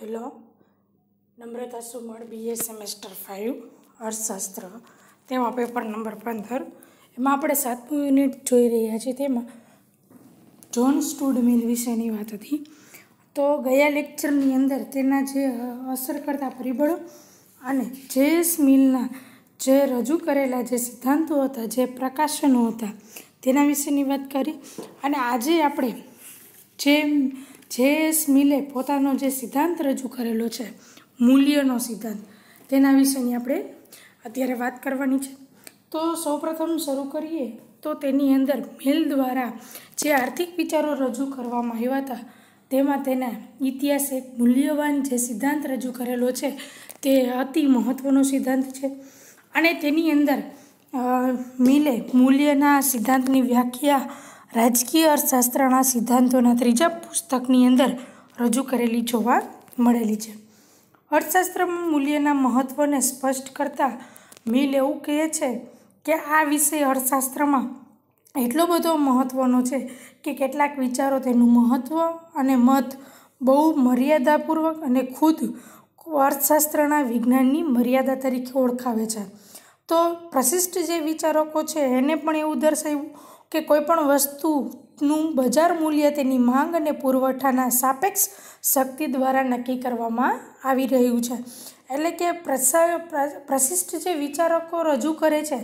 hello Namrata સુમળ BA semester five અર્થશાસ્ત્ર તેમાં પેપર નંબર પંદર એમાં આપણે સાતમું યુનિટ જોઈ રહ્યા છીએ તેમાં જોન સ્ટુડ મિલ વિશેની વાત હતી તો ગયા લેક્ચરની અંદર તેના જે અસર કરતા પરિબળો અને જે મિલના જે રજૂ કરેલા જે સિદ્ધાંતો હતા જે પ્રકાશનો હતા તેના વિશેની વાત કરી અને આજે આપણે જે જે એસ મિલે પોતાનો જે સિદ્ધાંત રજૂ કરેલો છે મૂલ્યનો સિદ્ધાંત તેના વિશેની આપણે અત્યારે વાત કરવાની છે તો સૌપ્રથમ શરૂ કરીએ તો તેની અંદર મિલ દ્વારા જે આર્થિક વિચારો રજૂ કરવામાં આવ્યા હતા તેમાં તેના ઇતિહાસ એક મૂલ્યવાન જે સિદ્ધાંત રજૂ કરેલો છે તે અતિ મહત્ત્વનો સિદ્ધાંત છે અને તેની અંદર મિલે મૂલ્યના સિદ્ધાંતની વ્યાખ્યા રાજકીય અર્થશાસ્ત્રના સિદ્ધાંતોના ત્રીજા પુસ્તકની અંદર રજૂ કરેલી જોવા મળેલી છે અર્થશાસ્ત્રમાં મૂલ્યના મહત્ત્વને સ્પષ્ટ કરતાં મિલ એવું કહે છે કે આ વિષય અર્થશાસ્ત્રમાં એટલો બધો મહત્ત્વનો છે કે કેટલાક વિચારો તેનું મહત્ત્વ અને મત બહુ મર્યાદાપૂર્વક અને ખુદ અર્થશાસ્ત્રના વિજ્ઞાનની મર્યાદા તરીકે ઓળખાવે છે તો પ્રશિષ્ટ જે વિચારકો છે એને પણ એવું દર્શાવ્યું કે કોઈપણ વસ્તુનું બજાર મૂલ્ય તેની માંગ અને પુરવઠાના સાપેક્ષ શક્તિ દ્વારા નક્કી કરવામાં આવી રહ્યું છે એટલે કે પ્રશિષ્ટ જે વિચારકો રજૂ કરે છે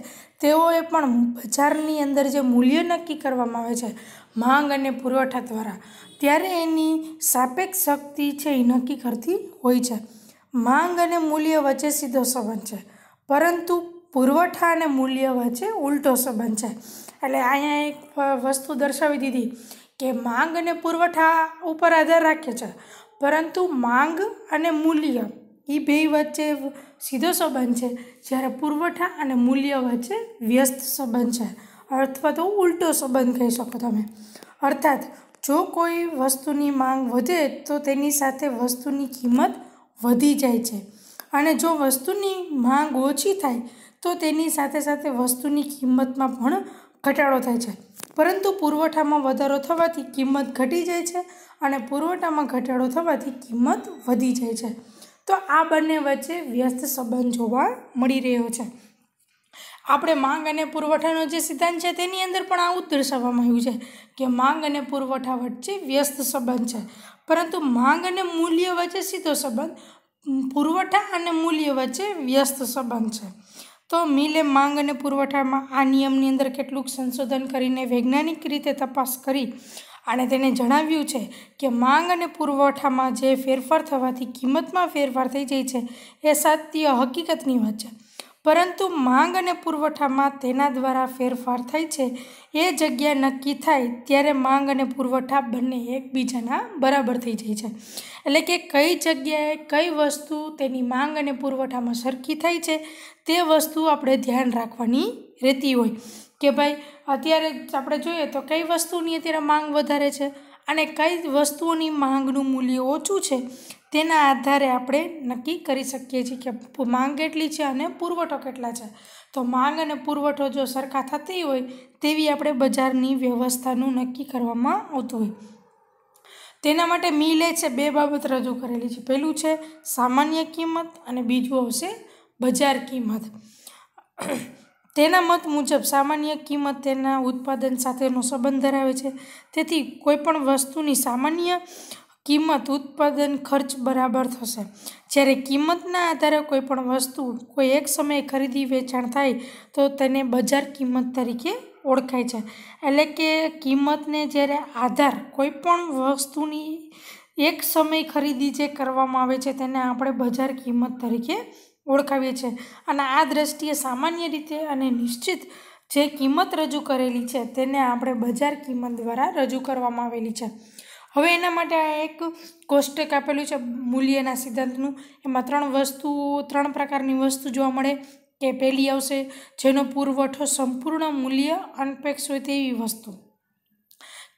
તેઓએ પણ બજારની અંદર જે મૂલ્ય નક્કી કરવામાં આવે છે માંગ અને પુરવઠા દ્વારા ત્યારે એની સાપેક્ષ શક્તિ છે એ નક્કી કરતી હોય છે માંગ અને મૂલ્ય વચ્ચે સીધો સંબંધ છે પરંતુ પુરવઠા અને મૂલ્ય વચ્ચે ઉલટો સંબંધ છે એટલે અહીંયા એક વસ્તુ દર્શાવી દીધી કે માંગ અને પુરવઠા ઉપર આધાર રાખે છે પરંતુ માંગ અને મૂલ્ય એ બે વચ્ચે સીધો સંબંધ છે જ્યારે પુરવઠા અને મૂલ્ય વચ્ચે વ્યસ્ત સંબંધ છે અથવા તો ઉલટો સંબંધ કહી શકો તમે અર્થાત જો કોઈ વસ્તુની માંગ વધે તો તેની સાથે વસ્તુની કિંમત વધી જાય છે અને જો વસ્તુની માંગ ઓછી થાય તો તેની સાથે સાથે વસ્તુની કિંમતમાં પણ ઘટાડો થાય છે પરંતુ પુરવઠામાં વધારો થવાથી કિંમત ઘટી જાય છે અને પુરવઠામાં ઘટાડો થવાથી કિંમત વધી જાય છે તો આ બંને વચ્ચે વ્યસ્ત સંબંધ જોવા મળી રહ્યો છે આપણે માંગ અને પુરવઠાનો જે સિદ્ધાંત છે તેની અંદર પણ આવું દર્શાવવામાં આવ્યું છે કે માંગ અને પુરવઠા વચ્ચે વ્યસ્ત સંબંધ છે પરંતુ માંગ અને મૂલ્ય વચ્ચે સીધો સંબંધ પુરવઠા અને મૂલ્ય વચ્ચે વ્યસ્ત સંબંધ છે તો મિલે માંગ અને પુરવઠામાં આ નિયમની અંદર કેટલુંક સંશોધન કરીને વૈજ્ઞાનિક રીતે તપાસ કરી અને તેને જણાવ્યું છે કે માંગ અને પુરવઠામાં જે ફેરફાર થવાથી કિંમતમાં ફેરફાર થઈ જાય છે એ સાત્ય હકીકતની વાત છે પરંતુ માંગ અને પુરવઠામાં તેના દ્વારા ફેરફાર થાય છે એ જગ્યા નક્કી થાય ત્યારે માંગ અને પુરવઠા બંને એકબીજાના બરાબર થઈ જાય છે એટલે કે કઈ જગ્યાએ કઈ વસ્તુ તેની માંગ અને પુરવઠામાં સરખી થાય છે તે વસ્તુ આપણે ધ્યાન રાખવાની રહેતી હોય કે ભાઈ અત્યારે આપણે જોઈએ તો કઈ વસ્તુની અત્યારે માંગ વધારે છે અને કઈ વસ્તુઓની માંગનું મૂલ્ય ઓછું છે તેના આધારે આપણે નક્કી કરી શકીએ છીએ કે માંગ કેટલી છે અને પુરવઠો કેટલા છે તો માંગ અને પુરવઠો જો સરખા થતી હોય તેવી આપણે બજારની વ્યવસ્થાનું નક્કી કરવામાં આવતું હોય તેના માટે મિલે છે બે બાબત રજૂ કરેલી છે પહેલું છે સામાન્ય કિંમત અને બીજું આવશે બજાર કિંમત તેના મત મુજબ સામાન્ય કિંમત તેના ઉત્પાદન સાથેનો સંબંધ ધરાવે છે તેથી કોઈપણ વસ્તુની સામાન્ય કિંમત ઉત્પાદન ખર્ચ બરાબર થશે જ્યારે કિંમતના આધારે કોઈ પણ વસ્તુ કોઈ એક સમયે ખરીદી વેચાણ થાય તો તેને બજાર કિંમત તરીકે ઓળખાય છે એટલે કે કિંમતને જ્યારે આધાર કોઈ પણ વસ્તુની એક સમય ખરીદી જે કરવામાં આવે છે તેને આપણે બજાર કિંમત તરીકે ઓળખાવીએ છીએ અને આ દ્રષ્ટિએ સામાન્ય રીતે અને નિશ્ચિત જે કિંમત રજૂ કરેલી છે તેને આપણે બજાર કિંમત દ્વારા રજૂ કરવામાં આવેલી છે હવે એના માટે આ એક કોષ્ટક આપેલું છે મૂલ્યના સિદ્ધાંતનું એમાં ત્રણ વસ્તુઓ ત્રણ પ્રકારની વસ્તુ જોવા મળે કે પહેલી આવશે જેનો પુરવઠો સંપૂર્ણ મૂલ્ય અનપેક્ષ હોય તેવી વસ્તુ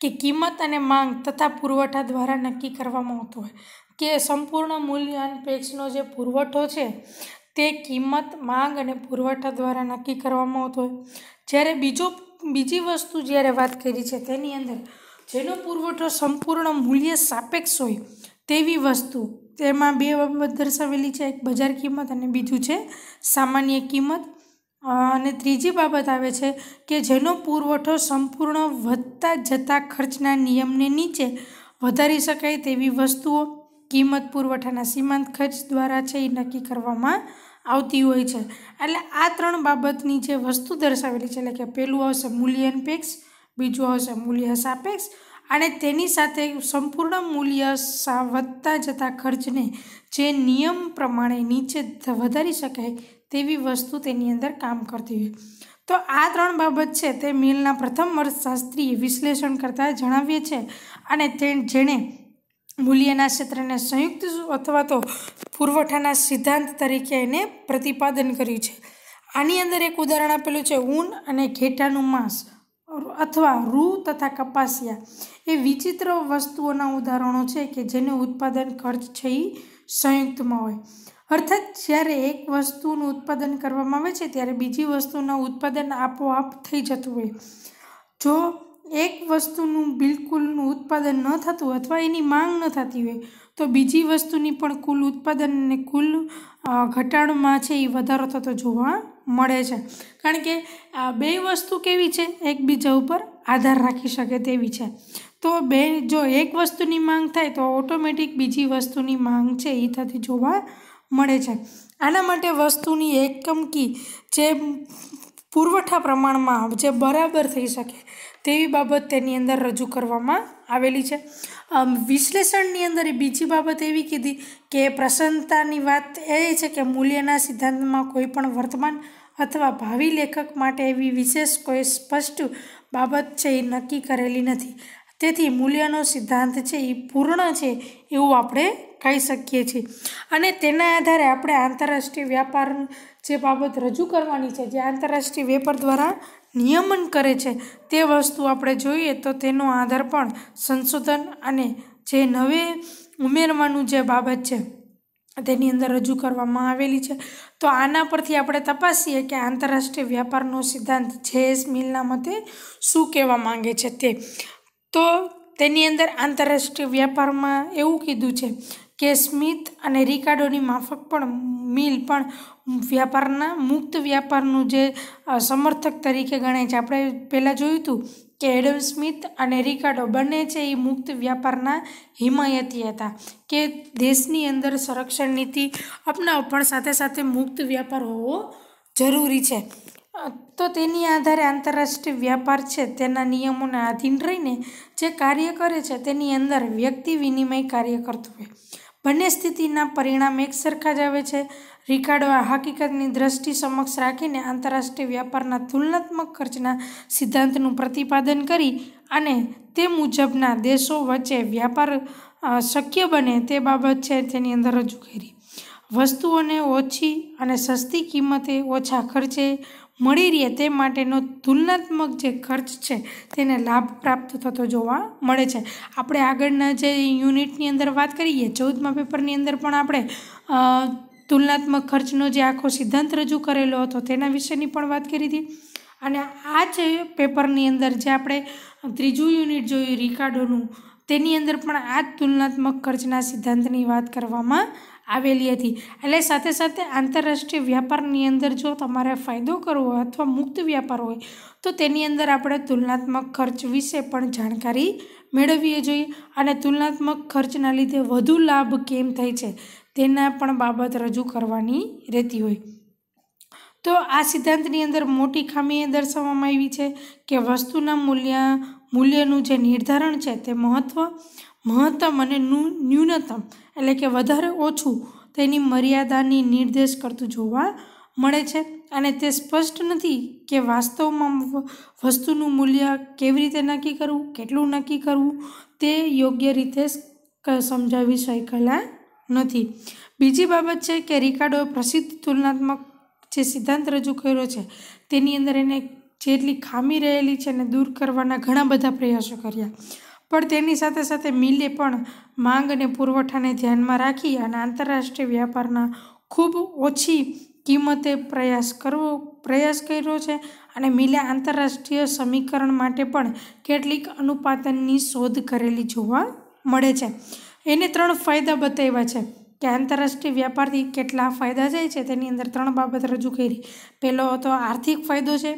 કે કિંમત અને માંગ તથા પુરવઠા દ્વારા નક્કી કરવામાં આવતું હોય કે સંપૂર્ણ મૂલ્ય અનપેક્ષનો જે પુરવઠો છે તે કિંમત માંગ અને પુરવઠા દ્વારા નક્કી કરવામાં આવતો હોય જ્યારે બીજો બીજી વસ્તુ જ્યારે વાત કરી છે તેની અંદર જેનો પુરવઠો સંપૂર્ણ મૂલ્ય સાપેક્ષ હોય તેવી વસ્તુ તેમાં બે બાબત દર્શાવેલી છે એક બજાર કિંમત અને બીજું છે સામાન્ય કિંમત અને ત્રીજી બાબત આવે છે કે જેનો પુરવઠો સંપૂર્ણ વધતા જતા ખર્ચના નિયમને નીચે વધારી શકાય તેવી વસ્તુઓ કિંમત પુરવઠાના સીમાંત ખર્ચ દ્વારા છે એ નક્કી કરવામાં આવતી હોય છે એટલે આ ત્રણ બાબતની જે વસ્તુ દર્શાવેલી છે એટલે કે પહેલું આવશે મૂલ્યાંપેક્ષ બીજું આવશે મૂલ્ય સાપેક્ષ અને તેની સાથે સંપૂર્ણ મૂલ્ય વધતા જતા ખર્ચને જે નિયમ પ્રમાણે નીચે વધારી શકાય તેવી વસ્તુ તેની અંદર કામ કરતી હોય તો આ ત્રણ બાબત છે તે મિલના પ્રથમ અર્થશાસ્ત્રીએ વિશ્લેષણ કરતાં જણાવીએ છે અને તે જેણે મૂલ્યના ક્ષેત્રને સંયુક્ત અથવા તો પુરવઠાના સિદ્ધાંત તરીકે એને પ્રતિપાદન કર્યું છે આની અંદર એક ઉદાહરણ આપેલું છે ઊન અને ઘેટાનું માંસ અથવા રૂ તથા કપાસિયા એ વિચિત્ર વસ્તુઓના ઉદાહરણો છે કે જેનું ઉત્પાદન ખર્ચ છે એ સંયુક્તમાં હોય અર્થાત જ્યારે એક વસ્તુનું ઉત્પાદન કરવામાં આવે છે ત્યારે બીજી વસ્તુનું ઉત્પાદન આપોઆપ થઈ જતું હોય જો એક વસ્તુનું બિલકુલનું ઉત્પાદન ન થતું અથવા એની માંગ ન થતી હોય તો બીજી વસ્તુની પણ કુલ ઉત્પાદન અને કુલ ઘટાડોમાં છે એ વધારો થતો જોવા મળે છે કારણ કે આ બે વસ્તુ કેવી છે એકબીજા ઉપર આધાર રાખી શકે તેવી છે તો બે જો એક વસ્તુની માંગ થાય તો ઓટોમેટિક બીજી વસ્તુની માંગ છે એ થતી જોવા મળે છે આના માટે વસ્તુની એકમ કી જે પુરવઠા પ્રમાણમાં જે બરાબર થઈ શકે તેવી બાબત તેની અંદર રજૂ કરવામાં આવેલી છે વિશ્લેષણની અંદર એ બીજી બાબત એવી કીધી કે પ્રસન્નતાની વાત એ છે કે મૂલ્યના સિદ્ધાંતમાં કોઈ પણ વર્તમાન અથવા ભાવિ લેખક માટે એવી વિશેષ કોઈ સ્પષ્ટ બાબત છે એ નક્કી કરેલી નથી તેથી મૂલ્યનો સિદ્ધાંત છે એ પૂર્ણ છે એવું આપણે કહી શકીએ છીએ અને તેના આધારે આપણે આંતરરાષ્ટ્રીય વ્યાપાર જે બાબત રજૂ કરવાની છે જે આંતરરાષ્ટ્રીય વેપાર દ્વારા નિયમન કરે છે તે વસ્તુ આપણે જોઈએ તો તેનો આધાર પણ સંશોધન અને જે નવે ઉમેરવાનું જે બાબત છે તેની અંદર રજૂ કરવામાં આવેલી છે તો આના પરથી આપણે તપાસીએ કે આંતરરાષ્ટ્રીય વ્યાપારનો સિદ્ધાંત જેએસ મિલના મતે શું કહેવા માંગે છે તે તો તેની અંદર આંતરરાષ્ટ્રીય વ્યાપારમાં એવું કીધું છે કે સ્મિત અને રિકાર્ડોની માફક પણ મિલ પણ વ્યાપારના મુક્ત વ્યાપારનું જે સમર્થક તરીકે ગણાય છે આપણે પહેલાં જોયું હતું કે એડમ સ્મિથ અને રિકાર્ડો બંને છે એ મુક્ત વ્યાપારના હિમાયતી હતા કે દેશની અંદર સંરક્ષણ નીતિ અપનાવ પણ સાથે સાથે મુક્ત વ્યાપાર હોવો જરૂરી છે તો તેની આધારે આંતરરાષ્ટ્રીય વ્યાપાર છે તેના નિયમોના આધીન રહીને જે કાર્ય કરે છે તેની અંદર વ્યક્તિ વિનિમય કાર્ય કરતું હોય બંને સ્થિતિના પરિણામ એક સરખા જ આવે છે રિકાર્ડો આ હકીકતની દ્રષ્ટિ સમક્ષ રાખીને આંતરરાષ્ટ્રીય વ્યાપારના તુલનાત્મક ખર્ચના સિદ્ધાંતનું પ્રતિપાદન કરી અને તે મુજબના દેશો વચ્ચે વ્યાપાર શક્ય બને તે બાબત છે તેની અંદર રજૂ કરી વસ્તુઓને ઓછી અને સસ્તી કિંમતે ઓછા ખર્ચે મળી રહે તે માટેનો તુલનાત્મક જે ખર્ચ છે તેને લાભ પ્રાપ્ત થતો જોવા મળે છે આપણે આગળના જે યુનિટની અંદર વાત કરીએ ચૌદમા પેપરની અંદર પણ આપણે તુલનાત્મક ખર્ચનો જે આખો સિદ્ધાંત રજૂ કરેલો હતો તેના વિશેની પણ વાત કરી હતી અને આ જ પેપરની અંદર જે આપણે ત્રીજું યુનિટ જોયું રિકાર્ડોનું તેની અંદર પણ આ જ તુલનાત્મક ખર્ચના સિદ્ધાંતની વાત કરવામાં આવેલી હતી એટલે સાથે સાથે આંતરરાષ્ટ્રીય વ્યાપારની અંદર જો તમારે ફાયદો કરવો હોય અથવા મુક્ત વ્યાપાર હોય તો તેની અંદર આપણે તુલનાત્મક ખર્ચ વિશે પણ જાણકારી મેળવવી જોઈએ અને તુલનાત્મક ખર્ચના લીધે વધુ લાભ કેમ થાય છે તેના પણ બાબત રજૂ કરવાની રહેતી હોય તો આ સિદ્ધાંતની અંદર મોટી ખામી એ દર્શાવવામાં આવી છે કે વસ્તુના મૂલ્ય મૂલ્યનું જે નિર્ધારણ છે તે મહત્ત્વ મહત્તમ અને ન્યૂનતમ એટલે કે વધારે ઓછું તેની મર્યાદાની નિર્દેશ કરતું જોવા મળે છે અને તે સ્પષ્ટ નથી કે વાસ્તવમાં વસ્તુનું મૂલ્ય કેવી રીતે નક્કી કરવું કેટલું નક્કી કરવું તે યોગ્ય રીતે સમજાવી શકેલા નથી બીજી બાબત છે કે રિકાર્ડોએ પ્રસિદ્ધ તુલનાત્મક જે સિદ્ધાંત રજૂ કર્યો છે તેની અંદર એને જેટલી ખામી રહેલી છે એને દૂર કરવાના ઘણા બધા પ્રયાસો કર્યા પણ તેની સાથે સાથે મિલે પણ માંગ અને પુરવઠાને ધ્યાનમાં રાખી અને આંતરરાષ્ટ્રીય વ્યાપારના ખૂબ ઓછી કિંમતે પ્રયાસ કરવો પ્રયાસ કર્યો છે અને મિલે આંતરરાષ્ટ્રીય સમીકરણ માટે પણ કેટલીક અનુપાતનની શોધ કરેલી જોવા મળે છે એને ત્રણ ફાયદા બતાવ્યા છે કે આંતરરાષ્ટ્રીય વ્યાપારથી કેટલા ફાયદા જાય છે તેની અંદર ત્રણ બાબત રજૂ કરી પહેલો તો આર્થિક ફાયદો છે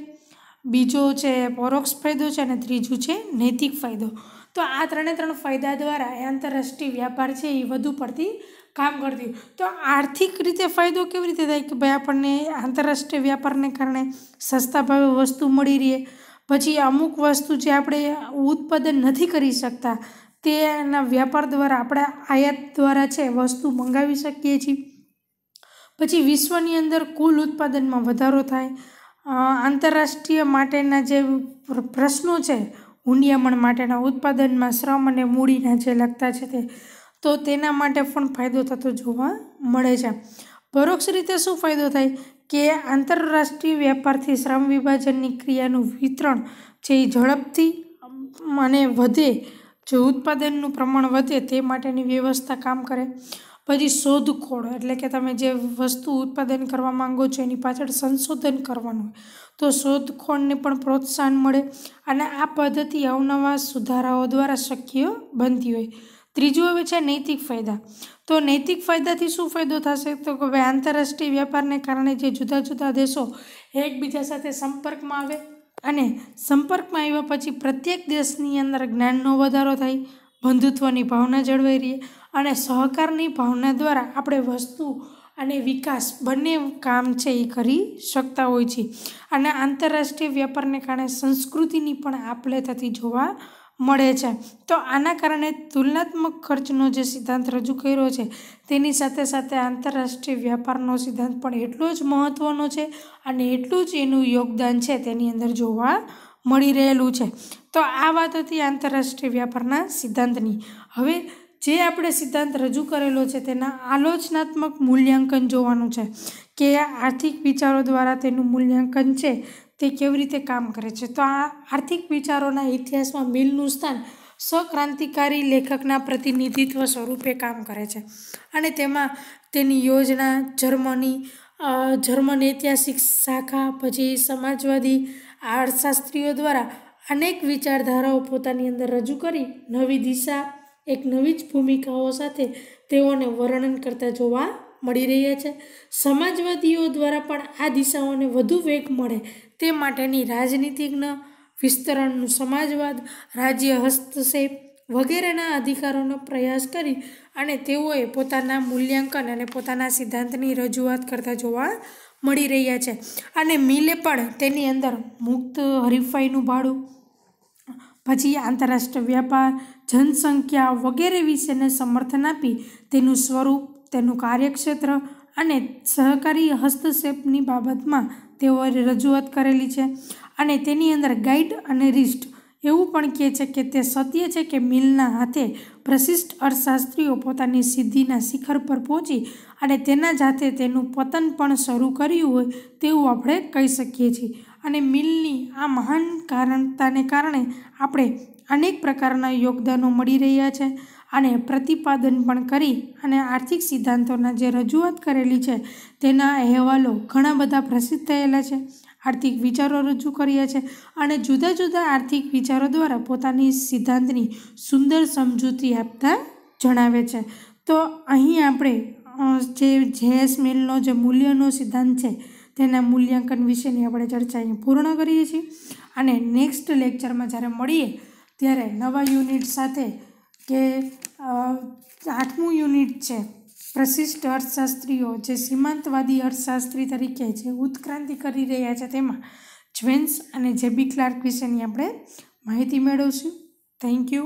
બીજો છે પરોક્ષ ફાયદો છે અને ત્રીજું છે નૈતિક ફાયદો તો આ ત્રણે ત્રણ ફાયદા દ્વારા એ આંતરરાષ્ટ્રીય વ્યાપાર છે એ વધુ પડતી કામ કરતી તો આર્થિક રીતે ફાયદો કેવી રીતે થાય કે ભાઈ આપણને આંતરરાષ્ટ્રીય વ્યાપારને કારણે સસ્તા ભાવે વસ્તુ મળી રહે પછી અમુક વસ્તુ જે આપણે ઉત્પાદન નથી કરી શકતા તેના વ્યાપાર દ્વારા આપણે આયાત દ્વારા છે વસ્તુ મંગાવી શકીએ છીએ પછી વિશ્વની અંદર કુલ ઉત્પાદનમાં વધારો થાય આંતરરાષ્ટ્રીય માટેના જે પ્રશ્નો છે હુંડિયામણ માટેના ઉત્પાદનમાં શ્રમ અને મૂડીના જે લગતા છે તે તો તેના માટે પણ ફાયદો થતો જોવા મળે છે પરોક્ષ રીતે શું ફાયદો થાય કે આંતરરાષ્ટ્રીય વ્યાપારથી શ્રમ વિભાજનની ક્રિયાનું વિતરણ જે ઝડપથી અને વધે જો ઉત્પાદનનું પ્રમાણ વધે તે માટેની વ્યવસ્થા કામ કરે પછી શોધખોળ એટલે કે તમે જે વસ્તુ ઉત્પાદન કરવા માંગો છો એની પાછળ સંશોધન કરવાનું હોય તો શોધખોળને પણ પ્રોત્સાહન મળે અને આ પદ્ધતિ અવનવા સુધારાઓ દ્વારા શક્ય બનતી હોય ત્રીજું હવે છે નૈતિક ફાયદા તો નૈતિક ફાયદાથી શું ફાયદો થશે તો કે હવે આંતરરાષ્ટ્રીય વ્યાપારને કારણે જે જુદા જુદા દેશો એકબીજા સાથે સંપર્કમાં આવે અને સંપર્કમાં આવ્યા પછી પ્રત્યેક દેશની અંદર જ્ઞાનનો વધારો થાય બંધુત્વની ભાવના જળવાઈ રહે અને સહકારની ભાવના દ્વારા આપણે વસ્તુ અને વિકાસ બંને કામ છે એ કરી શકતા હોય છે અને આંતરરાષ્ટ્રીય વ્યાપારને કારણે સંસ્કૃતિની પણ આપલે થતી જોવા મળે છે તો આના કારણે તુલનાત્મક ખર્ચનો જે સિદ્ધાંત રજૂ કર્યો છે તેની સાથે સાથે આંતરરાષ્ટ્રીય વ્યાપારનો સિદ્ધાંત પણ એટલો જ મહત્ત્વનો છે અને એટલું જ એનું યોગદાન છે તેની અંદર જોવા મળી રહેલું છે તો આ વાત હતી આંતરરાષ્ટ્રીય વ્યાપારના સિદ્ધાંતની હવે જે આપણે સિદ્ધાંત રજૂ કરેલો છે તેના આલોચનાત્મક મૂલ્યાંકન જોવાનું છે કે આર્થિક વિચારો દ્વારા તેનું મૂલ્યાંકન છે તે કેવી રીતે કામ કરે છે તો આ આર્થિક વિચારોના ઇતિહાસમાં મિલનું સ્થાન સ્વક્રાંતિકારી લેખકના પ્રતિનિધિત્વ સ્વરૂપે કામ કરે છે અને તેમાં તેની યોજના જર્મની જર્મન ઐતિહાસિક શાખા પછી સમાજવાદી આ અર્થશાસ્ત્રીઓ દ્વારા અનેક વિચારધારાઓ પોતાની અંદર રજૂ કરી નવી દિશા એક નવી જ ભૂમિકાઓ સાથે તેઓને વર્ણન કરતા જોવા મળી રહ્યા છે સમાજવાદીઓ દ્વારા પણ આ દિશાઓને વધુ વેગ મળે તે માટેની રાજનીતિજ્ઞ વિસ્તરણનું સમાજવાદ રાજ્ય હસ્તક્ષેપ વગેરેના અધિકારોનો પ્રયાસ કરી અને તેઓએ પોતાના મૂલ્યાંકન અને પોતાના સિદ્ધાંતની રજૂઆત કરતા જોવા મળી રહ્યા છે અને મિલે પણ તેની અંદર મુક્ત હરીફાઈનું ભાડું પછી આંતરરાષ્ટ્રીય વ્યાપાર જનસંખ્યા વગેરે વિશેને સમર્થન આપી તેનું સ્વરૂપ તેનું કાર્યક્ષેત્ર અને સહકારી હસ્તક્ષેપની બાબતમાં તેઓએ રજૂઆત કરેલી છે અને તેની અંદર ગાઈડ અને રિસ્ટ એવું પણ કહે છે કે તે સત્ય છે કે મિલના હાથે પ્રશિષ્ટ અર્થશાસ્ત્રીઓ પોતાની સિદ્ધિના શિખર પર પહોંચી અને તેના જાતે તેનું પતન પણ શરૂ કર્યું હોય તેવું આપણે કહી શકીએ છીએ અને મિલની આ મહાન કારણતાને કારણે આપણે અનેક પ્રકારના યોગદાનો મળી રહ્યા છે અને પ્રતિપાદન પણ કરી અને આર્થિક સિદ્ધાંતોના જે રજૂઆત કરેલી છે તેના અહેવાલો ઘણા બધા પ્રસિદ્ધ થયેલા છે આર્થિક વિચારો રજૂ કર્યા છે અને જુદા જુદા આર્થિક વિચારો દ્વારા પોતાની સિદ્ધાંતની સુંદર સમજૂતી આપતા જણાવે છે તો અહીં આપણે જે જેએસ મિલનો જે મૂલ્યનો સિદ્ધાંત છે તેના મૂલ્યાંકન વિશેની આપણે ચર્ચા અહીં પૂર્ણ કરીએ છીએ અને નેક્સ્ટ લેક્ચરમાં જ્યારે મળીએ ત્યારે નવા યુનિટ સાથે કે આઠમું યુનિટ છે પ્રશિષ્ટ અર્થશાસ્ત્રીઓ જે સીમાંતવાદી અર્થશાસ્ત્રી તરીકે જે ઉત્ક્રાંતિ કરી રહ્યા છે તેમાં જ્વેન્સ અને જેબી ક્લાર્ક વિશેની આપણે માહિતી મેળવશું થેન્ક યુ